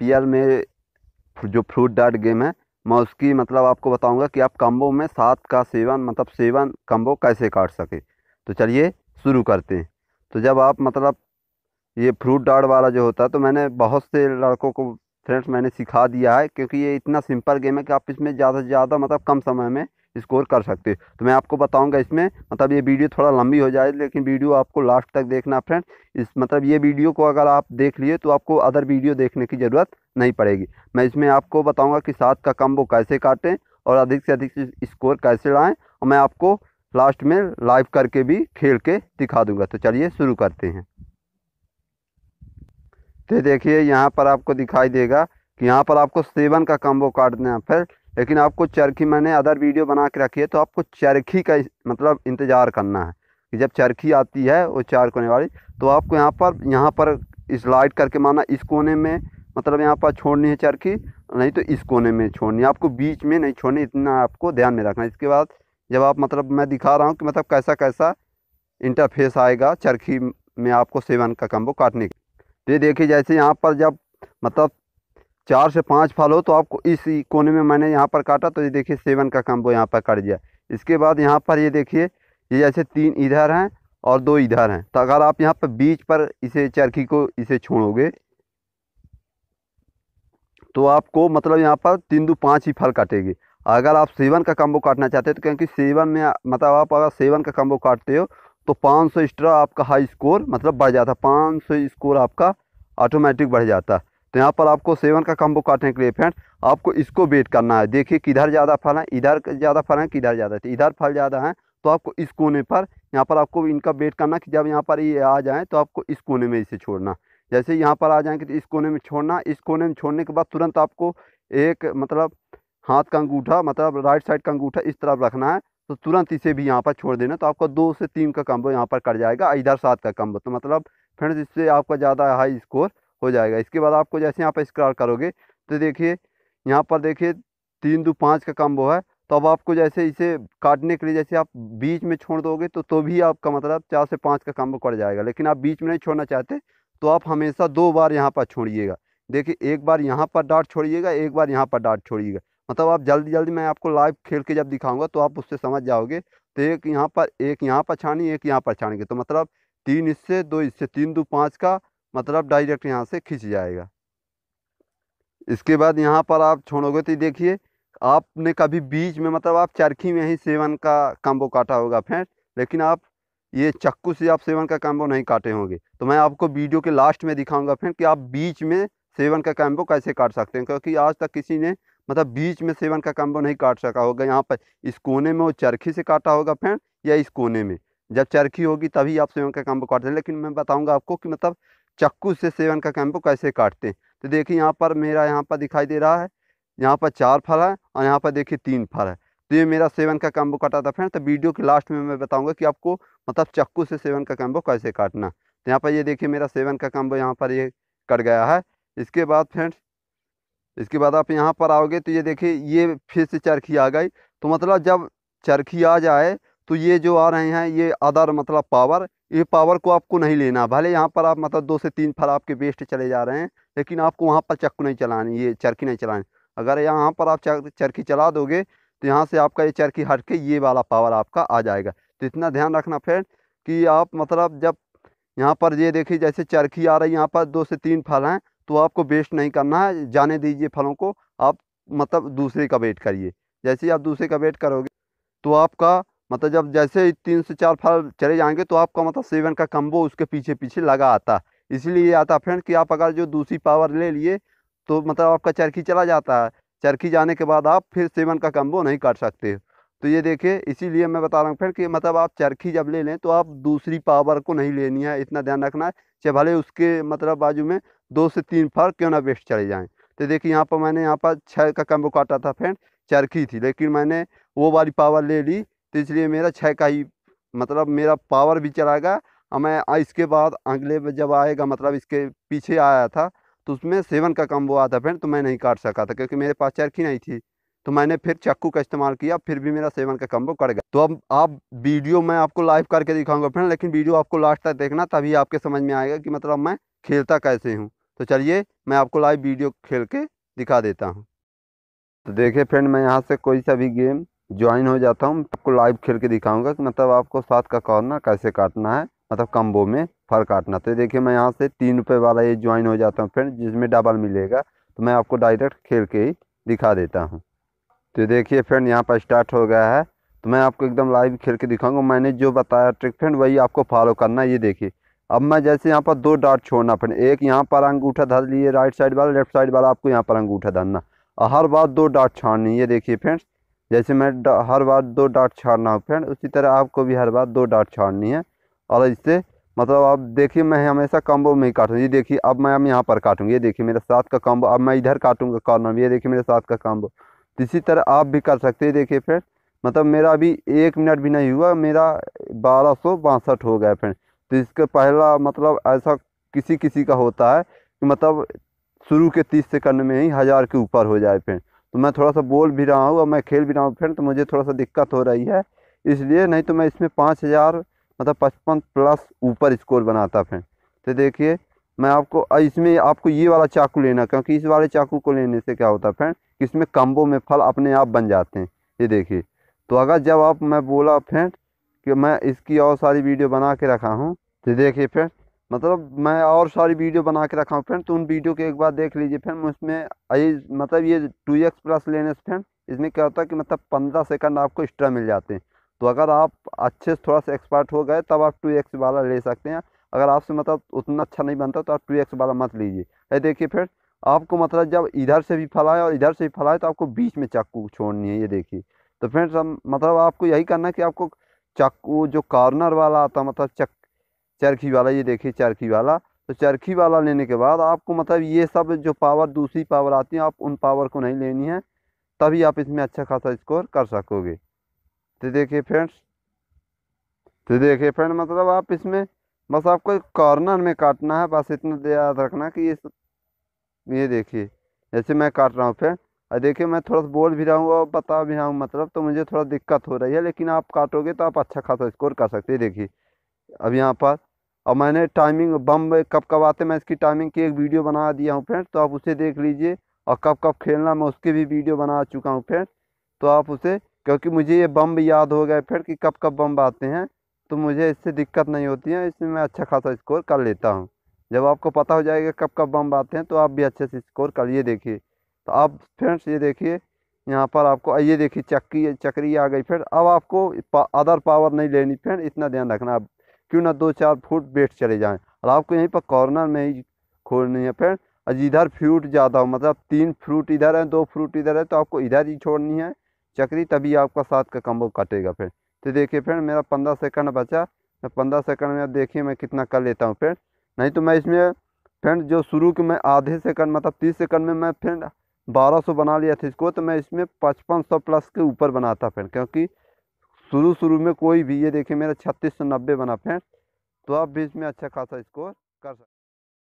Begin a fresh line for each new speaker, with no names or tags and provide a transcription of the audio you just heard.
PL में जो fruit dot game है मैं उसकी मतलब आपको बताऊंगा कि आप कम्बो में सात का सेवन मतलब सेवन कम्बो कैसे काट सके तो चलिए शुरू करते हैं तो जब आप मतलब ये फ्रूट डाट वाला जो होता है तो मैंने बहुत से लड़कों को फ्रेंड्स मैंने सिखा दिया है क्योंकि ये इतना सिंपल गेम है कि आप इसमें ज़्यादा से ज़्यादा मतलब कम समय में स्कोर कर सकते हो तो मैं आपको बताऊंगा इसमें मतलब ये वीडियो थोड़ा लंबी हो जाए लेकिन वीडियो आपको लास्ट तक देखना फ्रेंड इस मतलब ये वीडियो को अगर आप देख लिए तो आपको अदर वीडियो देखने की ज़रूरत नहीं पड़ेगी मैं इसमें आपको बताऊँगा कि सात का कम्बो कैसे काटें और अधिक से अधिक स्कोर कैसे लाएँ और मैं आपको लास्ट में लाइव करके भी खेल के दिखा दूँगा तो चलिए शुरू करते हैं तो देखिए यहाँ पर आपको दिखाई देगा कि यहाँ पर आपको सेवन का कम्बो काटना है फिर लेकिन आपको चरखी मैंने अदर वीडियो बना के रखी है तो आपको चरखी का मतलब इंतज़ार करना है कि जब चरखी आती है वो चार कोने वाली तो आपको यहाँ पर यहाँ पर स्लाइड करके माना इस कोने में मतलब यहाँ पर छोड़नी है चरखी नहीं तो इस कोने में छोड़नी है आपको बीच में नहीं छोड़नी इतना आपको ध्यान में रखना इसके बाद जब आप मतलब मैं दिखा रहा हूँ कि मतलब कैसा कैसा इंटरफेस आएगा चरखी में आपको सेवन का कम्बो काटने तो ये देखिए जैसे यहाँ पर जब मतलब चार से पाँच फल हो तो आपको इस कोने में मैंने यहाँ पर काटा तो ये देखिए सेवन का काम्बो यहाँ पर कट गया इसके बाद यहाँ पर ये देखिए ये जैसे तीन इधर हैं और दो इधर हैं तो अगर आप यहाँ पर बीच पर इसे चरखी को इसे छोड़ोगे तो आपको मतलब यहाँ पर तीन दो पाँच ही फल काटेंगे अगर आप सेवन का कम्बो काटना चाहते हो तो क्योंकि सेवन में मतलब आप अगर सेवन का काम्बो काटते हो तो 500 एक्स्ट्रा आपका हाई स्कोर मतलब बढ़ जाता है सौ स्कोर आपका ऑटोमेटिक बढ़ जाता है तो यहाँ पर आपको सेवन का कम्बो काटने के लिए फ्रेंड आपको इसको वेट करना है देखिए किधर ज़्यादा फल है इधर ज़्यादा फल है किधर ज़्यादा है इधर फल ज़्यादा है तो आपको इस कोने पर यहाँ पर आपको इनका वेट करना कि जब यहाँ पर ये आ जाएँ तो आपको इस कोने में इसे छोड़ना जैसे यहाँ पर आ जाएंगे तो इस कोने में छोड़ना इस कोने में छोड़ने के बाद तुरंत आपको एक मतलब हाथ का अंगूठा मतलब राइट साइड का अंगूठा इस तरफ रखना है तो तुरंत इसे भी यहाँ पर छोड़ देना तो आपका दो से तीन का कम्बो यहाँ पर कट जाएगा इधर सात का कम्बो तो मतलब फ्रेंड्स इससे आपका ज़्यादा हाई स्कोर हो जाएगा इसके बाद आपको जैसे यहाँ पर स्क्रॉल करोगे तो देखिए यहाँ पर देखिए तीन दो पाँच का कम्बो है तो अब आपको जैसे इसे काटने के लिए जैसे आप बीच में छोड़ दोगे तो तो भी आपका मतलब चार से पाँच का कम्बो कट जाएगा लेकिन आप बीच में नहीं छोड़ना चाहते तो आप हमेशा दो बार यहाँ पर छोड़िएगा देखिए एक बार यहाँ पर डाट छोड़िएगा एक बार यहाँ पर डाट छोड़िएगा मतलब आप जल्दी जल्दी मैं आपको लाइव खेल के जब दिखाऊंगा तो आप उससे समझ जाओगे तो एक यहाँ पर एक यहाँ पर छानी एक यहाँ पर छानेंगे तो मतलब तीन इससे दो इससे तीन दो पाँच का मतलब डायरेक्ट यहाँ से खींच जाएगा इसके बाद यहाँ पर आप छोड़ोगे तो देखिए आपने कभी बीच में मतलब आप चरखी में ही सेवन का काम्बो काटा होगा फेंट लेकिन आप ये चक्कू से आप सेवन का काम्बो नहीं काटे होंगे तो मैं आपको वीडियो के लास्ट में दिखाऊंगा फ्रेंड कि आप बीच में सेवन का काम्बो कैसे काट सकते हैं क्योंकि आज तक किसी ने मतलब बीच में सेवन का काम्बो नहीं काट सका होगा यहाँ पर इस कोने में वो चरखी से काटा होगा फ्रेंड या इस कोने में जब चरखी होगी तभी आप सेवन का काम्बो काटते हैं लेकिन मैं बताऊँगा आपको कि मतलब चक्कू से सेवन का कैम्प कैसे काटते हैं तो देखिए यहाँ पर मेरा यहाँ पर दिखाई दे रहा है यहाँ पर चार फल है और यहाँ पर देखिए तीन फल है तो ये मेरा सेवन का कैम्बो काटा था फ्रेंड तो वीडियो के लास्ट में मैं बताऊँगा कि आपको मतलब चक्कू से सेवन का कैम्बो कैसे काटना तो यहाँ पर ये देखिए मेरा सेवन का कैम्बो यहाँ पर ये कट गया है इसके बाद फ्रेंड्स इसके बाद आप यहाँ पर आओगे तो ये देखिए ये फिर से चरखी आ गई तो मतलब जब चरखी आ जाए तो ये जो आ रहे हैं ये अदर मतलब पावर ये पावर को आपको नहीं लेना भले यहाँ पर आप मतलब दो से तीन फल आपके वेस्ट चले जा रहे हैं लेकिन आपको वहाँ पर चक्कू नहीं चलानी ये चरखी नहीं चलानी अगर यहाँ पर आप चरखी चला दोगे तो यहाँ से आपका ये चरखी हट के ये वाला पावर आपका आ जाएगा तो इतना ध्यान रखना फिर कि आप मतलब जब यहाँ पर ये देखिए जैसे चरखी आ रही है यहाँ पर दो से तीन फल हैं तो आपको वेस्ट नहीं करना है जाने दीजिए फलों को आप मतलब दूसरे का वेट करिए जैसे ही आप दूसरे का वेट करोगे तो आपका मतलब जब जैसे ही तीन से चार फल चले जाएंगे तो आपका मतलब सेवन का कम्बो उसके पीछे पीछे लगा आता इसीलिए आता फ्रेंड कि आप अगर जो दूसरी पावर ले लिए तो मतलब आपका चरखी चला जाता है चरखी जाने के बाद आप फिर सेवन का कम्बो नहीं काट सकते तो ये देखिए इसीलिए मैं बता रहा हूँ फ्रेंड कि मतलब आप चरखी जब ले लें तो आप दूसरी पावर को नहीं लेनी है इतना ध्यान रखना है चाहे भले उसके मतलब बाजू में दो से तीन फर क्यों ना वेस्ट चले जाएँ तो देखिए यहाँ पर मैंने यहाँ पर छः का कम्बो काटा था फ्रेंड चरखी थी लेकिन मैंने वो वाली पावर ले ली तो इसलिए मेरा छः का ही मतलब मेरा पावर भी चला गया और मैं इसके बाद अगले जब आएगा मतलब इसके पीछे आया था तो उसमें सेवन का कम्बो आता फ्रेंड तो मैं नहीं काट सका था क्योंकि मेरे पास चरखी नहीं थी तो मैंने फिर चक्कू का इस्तेमाल किया फिर भी मेरा सेवन का कम्बो कट गया तो अब आप वीडियो मैं आपको लाइव करके दिखाऊंगा फ्रेंड लेकिन वीडियो आपको लास्ट तक देखना तभी आपके समझ में आएगा कि मतलब मैं खेलता कैसे हूँ तो चलिए मैं आपको लाइव वीडियो खेल के दिखा देता हूँ तो देखिए फ्रेंड मैं यहाँ से कोई सा भी गेम ज्वाइन हो जाता हूँ आपको लाइव खेल के दिखाऊंगा कि मतलब आपको साथ का कॉर्नर कैसे काटना है मतलब कम्बो में फर काटना तो देखिए मैं यहाँ से तीन रुपये वाला ये ज्वाइन हो जाता हूँ फ्रेंड जिसमें डबल मिलेगा तो मैं आपको डायरेक्ट खेल के ही दिखा देता हूँ तो देखिए फ्रेंड यहाँ पर स्टार्ट हो गया है तो मैं आपको एकदम लाइव खेल के दिखाऊंगा मैंने जो बताया ट्रिक फ्रेंड वही आपको फॉलो करना है ये देखिए अब मैं जैसे यहाँ पर दो डाट छोड़ना फ्रेंड एक यहाँ पर अंगूठा धर लिए राइट साइड वाला लेफ्ट साइड वाला आपको यहाँ पर अंगूठा धरना और हर बार दो डाट छाड़नी ये देखिए फ्रेंड्स जैसे मैं हर बार दो डॉट छाड़ना हूँ फ्रेंड उसी तरह आपको भी हर बार दो डॉट छाड़नी है और इससे मतलब आप देखिए मैं हमेशा कॉम्बो में ही काटूँ ये देखिए अब मैं अब यहाँ पर काटूँगी ये देखिए मेरा साथ का कॉम्बो अब मैं इधर काटूँगा कॉर्नर ये देखिए मेरे साथ का कॉम्बो तो इसी तरह आप भी कर सकते हैं देखिए फ्रेंड मतलब मेरा अभी एक मिनट भी नहीं हुआ मेरा बारह सौ बासठ हो गया फ्रेंड तो इसका पहला मतलब ऐसा किसी किसी का होता है कि मतलब शुरू के तीस सेकंड में ही हज़ार के ऊपर हो जाए फ्रेंड तो मैं थोड़ा सा बोल भी रहा हूँ और मैं खेल भी रहा हूँ फ्रेंड तो मुझे थोड़ा सा दिक्कत हो रही है इसलिए नहीं तो मैं इसमें पाँच हज़ार मतलब पचपन प्लस ऊपर स्कोर बनाता फ्रेंड तो देखिए मैं आपको इसमें आपको ये वाला चाकू लेना क्योंकि इस वाले चाकू को लेने से क्या होता है फ्रेंड इसमें कम्बो में फल अपने आप बन जाते हैं ये देखिए तो अगर जब आप मैं बोला फ्रेंड कि मैं इसकी और सारी वीडियो बना के रखा हूँ तो देखिए फ्रेंड मतलब मैं और सारी वीडियो बना के रखा हूँ फ्रेंड तो उन वीडियो को एक बार देख लीजिए फ्रेंड उसमें मतलब ये टू एक्स प्लस लेने से फ्रेंड इसमें क्या होता है कि मतलब पंद्रह सेकंड आपको एक्स्ट्रा मिल जाते हैं तो अगर आप अच्छे से थोड़ा सा एक्सपर्ट हो गए तब आप टू एक्स वाला ले सकते हैं अगर आपसे मतलब उतना अच्छा नहीं बनता तो आप टू एक्स वाला मत लीजिए अरे देखिए फ्रेंड आपको मतलब जब इधर से भी फलाए और इधर से भी फैलाए तो आपको बीच में चाकू छोड़नी है ये देखिए तो फ्रेंड्स मतलब आपको यही करना है कि आपको चाकू जो कॉर्नर वाला आता मतलब चक चरखी वाला ये देखिए चरखी वाला तो चरखी वाला लेने के बाद आपको मतलब ये सब जो पावर दूसरी पावर आती है आप उन पावर को नहीं लेनी है तभी आप इसमें अच्छा खासा स्कोर कर सकोगे तो देखिए फ्रेंड्स तो देखिए फ्रेंड मतलब आप इसमें बस आपको कॉर्नर में काटना है बस इतना याद रखना कि ये ये देखिए जैसे मैं काट रहा हूँ फ्रेंड और देखिए मैं थोड़ा बोल भी रहा हूँ और बता भी रहा हूँ मतलब तो मुझे थोड़ा दिक्कत हो रही है लेकिन आप काटोगे तो आप अच्छा खासा स्कोर कर सकते हैं देखिए अब यहाँ पर और मैंने टाइमिंग बम कब कब आते मैं इसकी टाइमिंग की एक वीडियो बना दिया हूँ फ्रेंड तो आप उसे देख लीजिए और कब कब खेलना मैं उसकी भी वीडियो बना चुका हूँ फ्रेंड तो आप उसे क्योंकि मुझे ये बम याद हो गए फिर कि कब कब बम आते हैं तो मुझे इससे दिक्कत नहीं होती है इसमें मैं अच्छा खासा स्कोर कर लेता हूँ जब आपको पता हो जाएगा कब कब बम आते हैं तो आप भी अच्छे से स्कोर करिए देखिए तो आप फ्रेंड्स ये देखिए यहाँ पर आपको ये देखिए चक्की चक्री आ गई फिर अब आपको अदर पावर नहीं लेनी फ्रेंड इतना ध्यान रखना आप क्यों ना दो चार फुट बैठ चले जाएँ और आपको यहीं पर कॉर्नर में ही खोलनी है पेड़ और फ्रूट ज़्यादा हो मतलब तीन फ्रूट इधर है दो फ्रूट इधर है तो आपको इधर ही छोड़नी है चक्री तभी आपका साथ का कम्बो कटेगा फिर तो देखिए फिर मेरा पंद्रह सेकंड बचा मैं पंद्रह सेकंड में देखिए मैं कितना कर लेता हूँ फिर नहीं तो मैं इसमें फ्रेंड जो शुरू के मैं आधे सेकंड मतलब तीस सेकंड में मैं फ्रेंड बारह सौ बना लिया था इसको तो मैं इसमें पचपन सौ प्लस के ऊपर बनाता फ्रेंड क्योंकि शुरू शुरू में कोई भी ये देखिए मेरा छत्तीस सौ नब्बे बना फ्रेंड तो आप भी इसमें अच्छा खासा स्कोर कर सकते